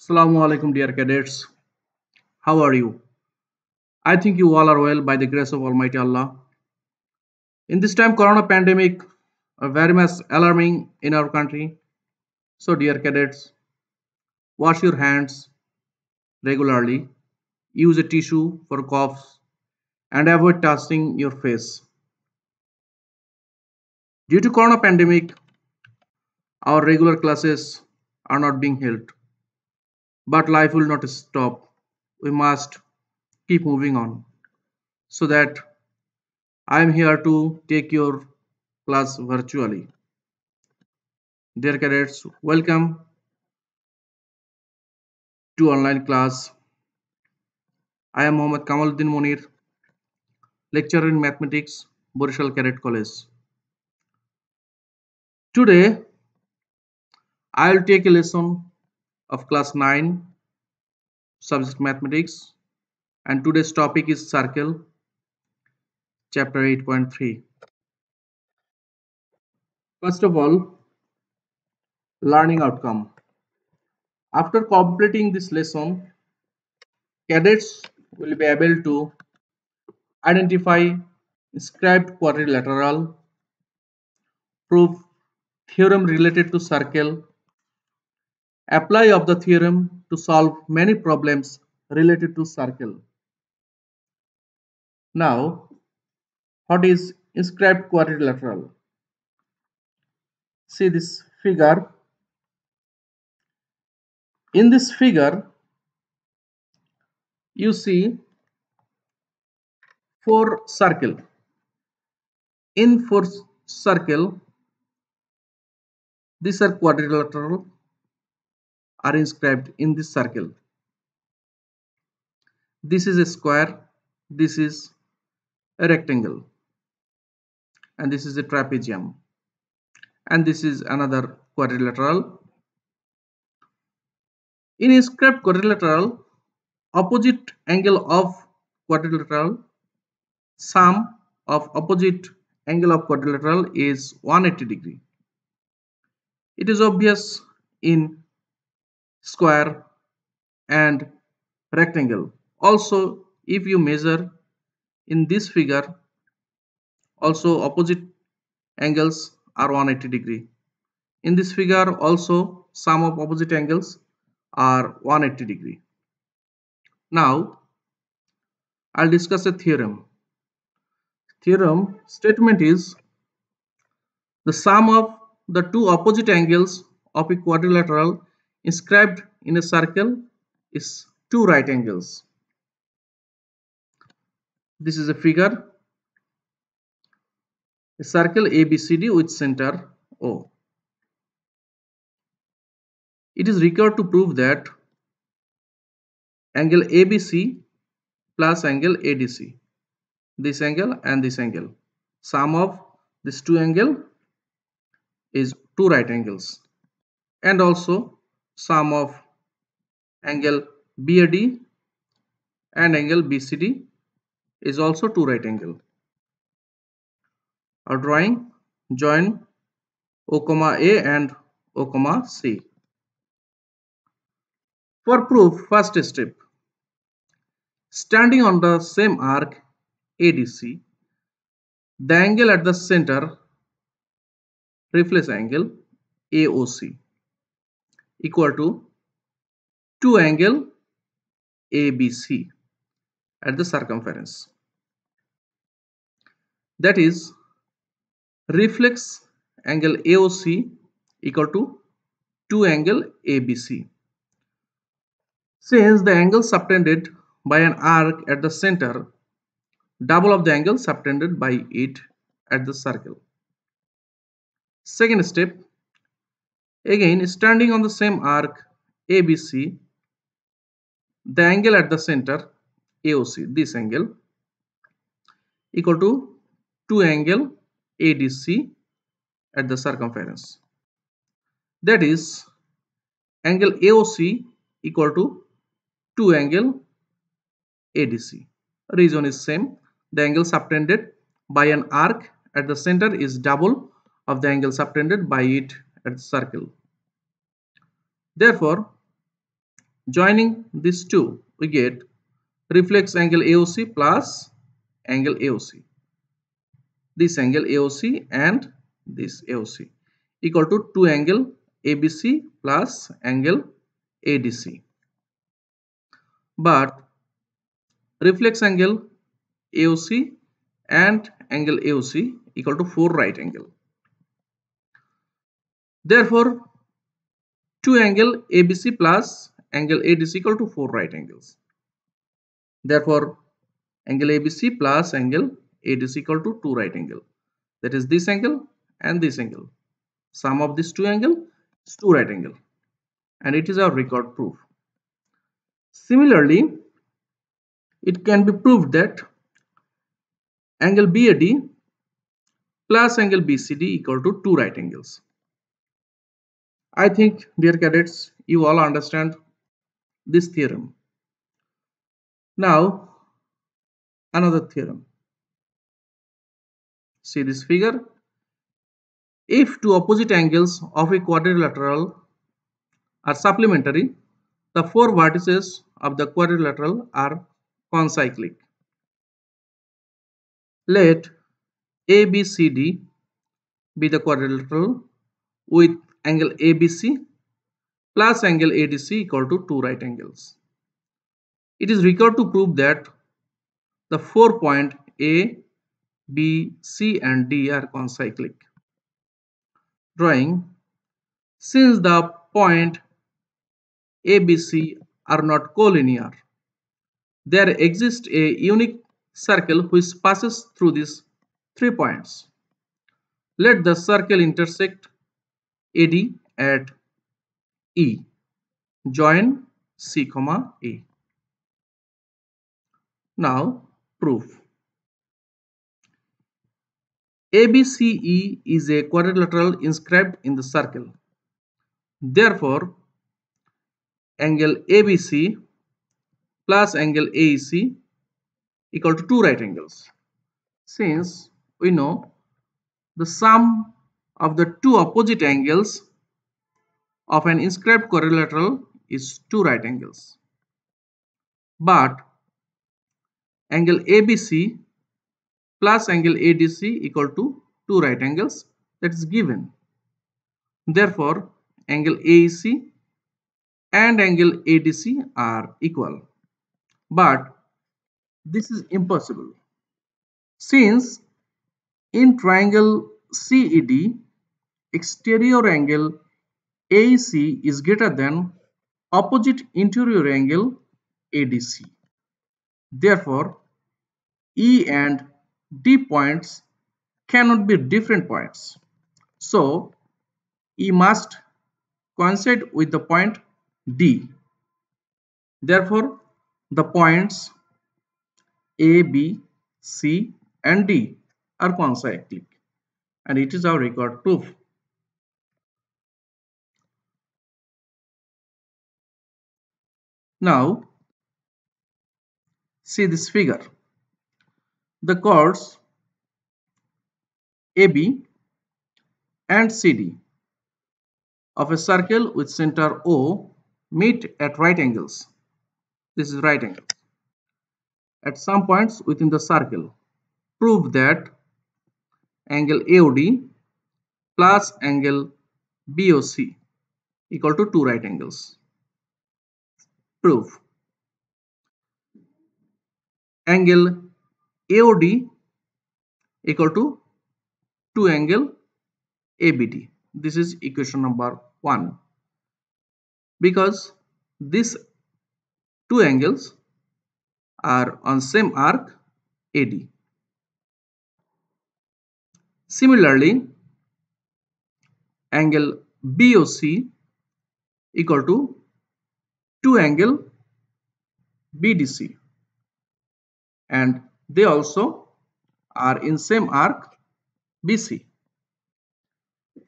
Assalamu alaikum dear cadets. How are you? I think you all are well by the grace of Almighty Allah. In this time corona pandemic uh, very much alarming in our country. So dear cadets, wash your hands regularly, use a tissue for coughs and avoid touching your face. Due to corona pandemic, our regular classes are not being held but life will not stop we must keep moving on so that i am here to take your class virtually dear cadets welcome to online class i am mohammad kamaluddin munir lecturer in mathematics borishal cadet college today i'll take a lesson of class 9 subject mathematics and today's topic is circle chapter 8.3 first of all learning outcome after completing this lesson cadets will be able to identify inscribed quadrilateral prove theorem related to circle apply of the theorem to solve many problems related to circle. Now, what is inscribed quadrilateral? See this figure. In this figure, you see four circle. In four circle, these are quadrilateral are inscribed in this circle. This is a square, this is a rectangle, and this is a trapezium, and this is another quadrilateral. In a quadrilateral, opposite angle of quadrilateral sum of opposite angle of quadrilateral is 180 degree. It is obvious in square and rectangle also if you measure in this figure also opposite angles are 180 degree in this figure also sum of opposite angles are 180 degree now i'll discuss a theorem theorem statement is the sum of the two opposite angles of a quadrilateral inscribed in a circle is two right angles this is a figure a circle ABCD with center O it is required to prove that angle ABC plus angle ADC this angle and this angle sum of this two angle is two right angles and also sum of angle BAD and angle BCD is also two right angle. Our drawing join O, A and O, C. For proof, first step. Standing on the same arc ADC, the angle at the center reflex angle AOC equal to 2 angle ABC at the circumference. That is reflex angle AOC equal to 2 angle ABC. Since the angle subtended by an arc at the center, double of the angle subtended by it at the circle. Second step, Again, standing on the same arc ABC, the angle at the center AOC, this angle, equal to 2 angle ADC at the circumference. That is, angle AOC equal to 2 angle ADC. Reason is same. The angle subtended by an arc at the center is double of the angle subtended by it at circle therefore joining these two we get reflex angle AOC plus angle AOC this angle AOC and this AOC equal to 2 angle ABC plus angle ADC but reflex angle AOC and angle AOC equal to 4 right angle Therefore, two angle ABC plus angle is equal to four right angles. Therefore, angle ABC plus angle is equal to two right angle. That is this angle and this angle. Sum of these two angle is two right angle. And it is our record proof. Similarly, it can be proved that angle BAD plus angle BCD equal to two right angles. I think, dear cadets, you all understand this theorem. Now, another theorem. See this figure. If two opposite angles of a quadrilateral are supplementary, the four vertices of the quadrilateral are concyclic. Let ABCD be the quadrilateral with angle ABC plus angle ADC equal to two right angles. It is required to prove that the four point A, B, C and D are concyclic. Drawing Since the point A, B, C are not collinear, there exists a unique circle which passes through these three points. Let the circle intersect AD at E. Join C comma A. Now proof. ABCE is a quadrilateral inscribed in the circle. Therefore, angle ABC plus angle AEC equal to two right angles. Since we know the sum of the two opposite angles of an inscribed quadrilateral is two right angles. But angle ABC plus angle ADC equal to two right angles that is given. Therefore, angle AEC and angle ADC are equal. But this is impossible since in triangle CED exterior angle AC is greater than opposite interior angle ADC. Therefore, E and D points cannot be different points. So, E must coincide with the point D. Therefore, the points A, B, C and D are concyclic and it is our record proof. Now, see this figure. The chords AB and CD of a circle with center O meet at right angles. This is right angle. At some points within the circle, prove that angle AOD plus angle BOC equal to two right angles proof. Angle AOD equal to 2 angle ABD. This is equation number 1. Because these two angles are on same arc AD. Similarly, angle BOC equal to to angle BDC and they also are in same arc BC.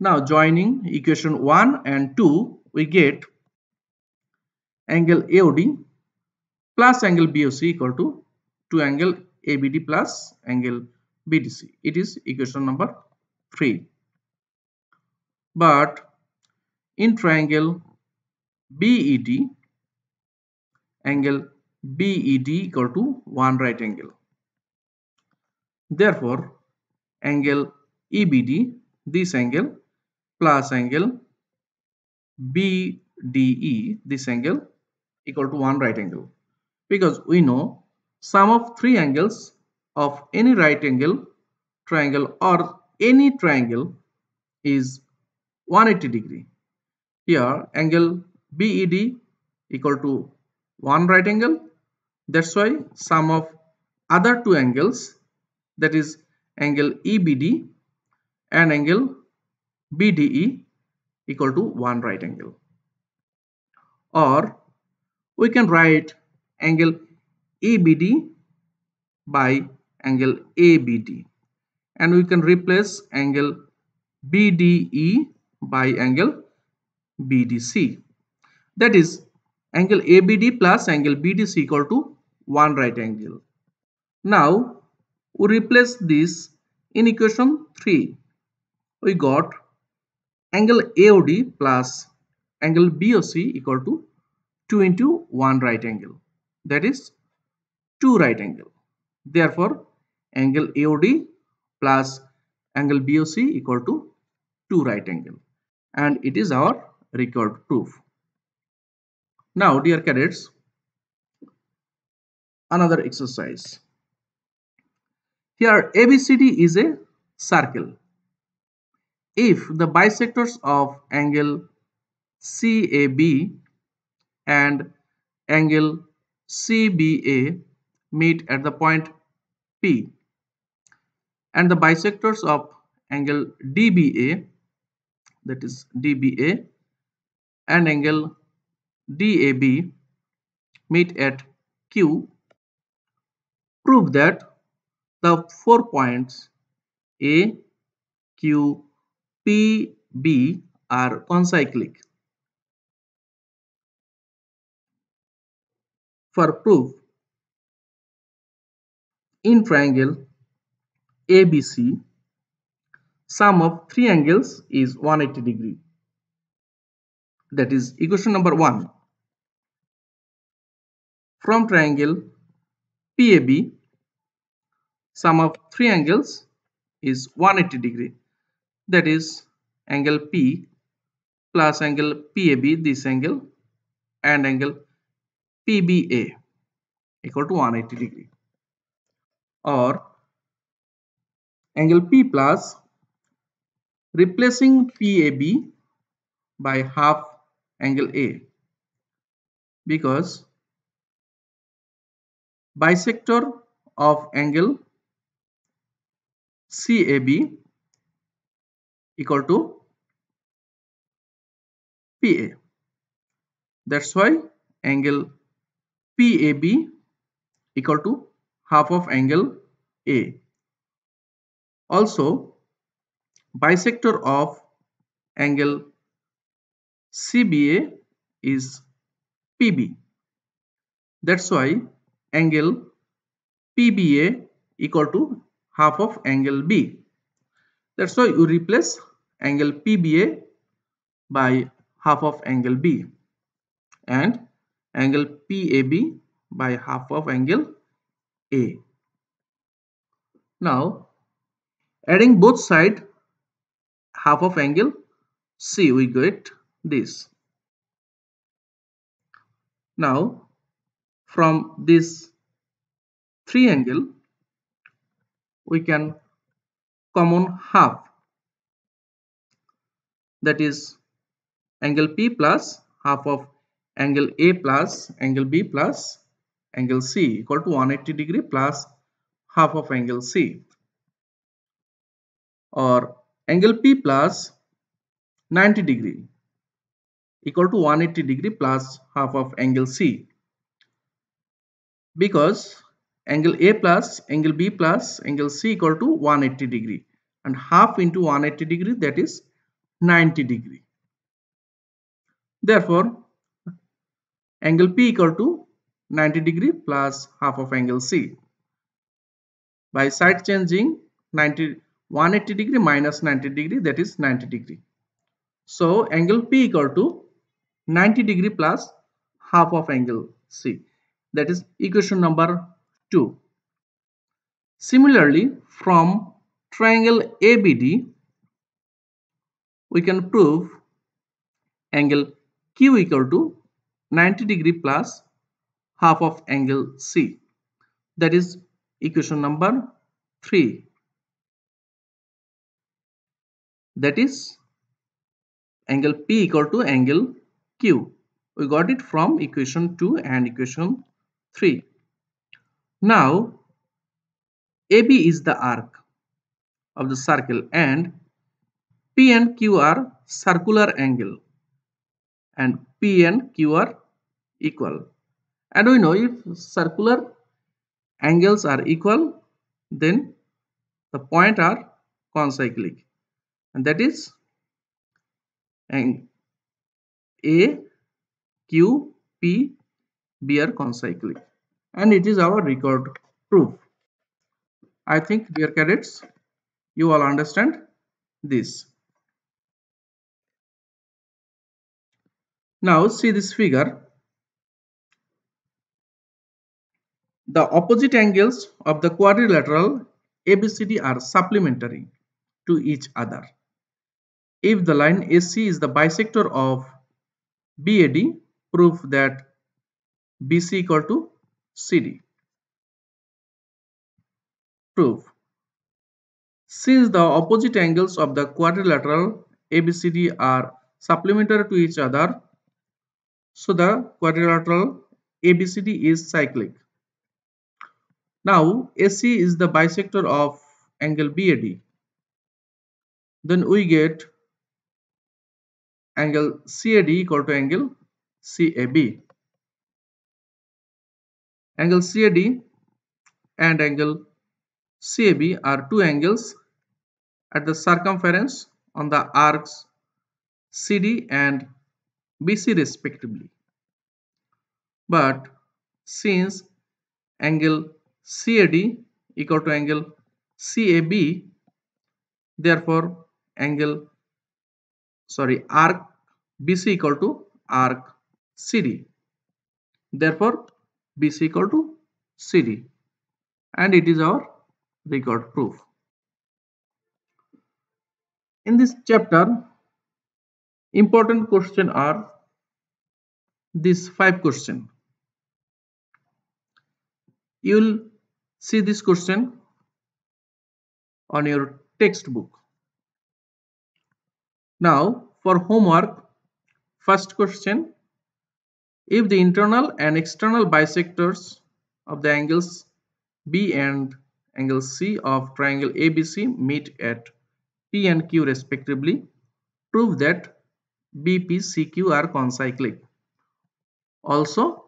Now joining equation 1 and 2 we get angle AOD plus angle BOC equal to 2 angle ABD plus angle BDC. It is equation number 3. But in triangle BED angle BED equal to one right angle. Therefore, angle EBD, this angle, plus angle BDE, this angle, equal to one right angle. Because we know sum of three angles of any right angle triangle or any triangle is 180 degree. Here angle BED equal to one right angle that's why sum of other two angles that is angle EBD and angle BDE equal to one right angle or we can write angle EBD by angle ABD and we can replace angle BDE by angle BDC that is angle ABD plus angle BDC equal to one right angle. Now we replace this in equation 3. We got angle AOD plus angle BOC equal to 2 into 1 right angle that is 2 right angle. Therefore angle AOD plus angle BOC equal to 2 right angle and it is our required proof. Now, dear cadets, another exercise. Here, ABCD is a circle. If the bisectors of angle CAB and angle CBA meet at the point P and the bisectors of angle DBA that is DBA and angle DAB meet at Q, prove that the four points A, Q, P, B are concyclic. For proof, in triangle ABC, sum of three angles is 180 degree. That is equation number 1 from triangle PAB, sum of three angles is 180 degree. That is angle P plus angle PAB, this angle and angle PBA equal to 180 degree or angle P plus replacing PAB by half angle A because bisector of angle CAB equal to PA. That's why angle PAB equal to half of angle A. Also, bisector of angle CBA is PB. That's why angle PBA equal to half of angle B. That's why you replace angle PBA by half of angle B and angle PAB by half of angle A. Now adding both side half of angle C we get this. Now from this triangle we can common half that is angle P plus half of angle A plus angle B plus angle C equal to 180 degree plus half of angle C or angle P plus 90 degree equal to 180 degree plus half of angle C because angle A plus angle B plus angle C equal to 180 degree and half into 180 degree that is 90 degree. Therefore, angle P equal to 90 degree plus half of angle C. By side changing 90, 180 degree minus 90 degree that is 90 degree. So angle P equal to 90 degree plus half of angle C that is equation number 2. Similarly, from triangle ABD, we can prove angle Q equal to 90 degree plus half of angle C. That is equation number 3. That is angle P equal to angle Q. We got it from equation 2 and equation 3. Now AB is the arc of the circle and P and Q are circular angle and P and Q are equal. And we know if circular angles are equal then the point are concyclic and that is and A Q P beer concyclic and it is our record proof i think dear cadets you all understand this now see this figure the opposite angles of the quadrilateral ABCD are supplementary to each other if the line AC is the bisector of BAD prove that BC equal to CD. Proof. Since the opposite angles of the quadrilateral ABCD are supplementary to each other, so the quadrilateral ABCD is cyclic. Now AC is the bisector of angle BAD. Then we get angle CAD equal to angle CAB. Angle CAD and angle CAB are two angles at the circumference on the arcs CD and BC respectively. But since angle CAD equal to angle CAB therefore angle sorry arc BC equal to arc CD therefore BC equal to CD and it is our record proof. In this chapter, important question are these five question. You will see this question on your textbook. Now for homework, first question if the internal and external bisectors of the angles B and angle C of triangle ABC meet at P and Q respectively, prove that BP, CQ are concyclic. Also,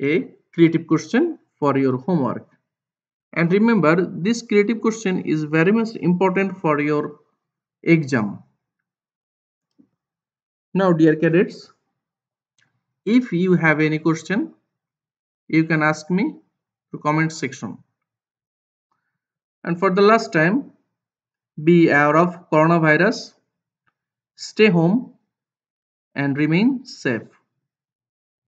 a creative question for your homework. And remember, this creative question is very much important for your exam. Now, dear cadets, if you have any question you can ask me to comment section and for the last time be aware of coronavirus stay home and remain safe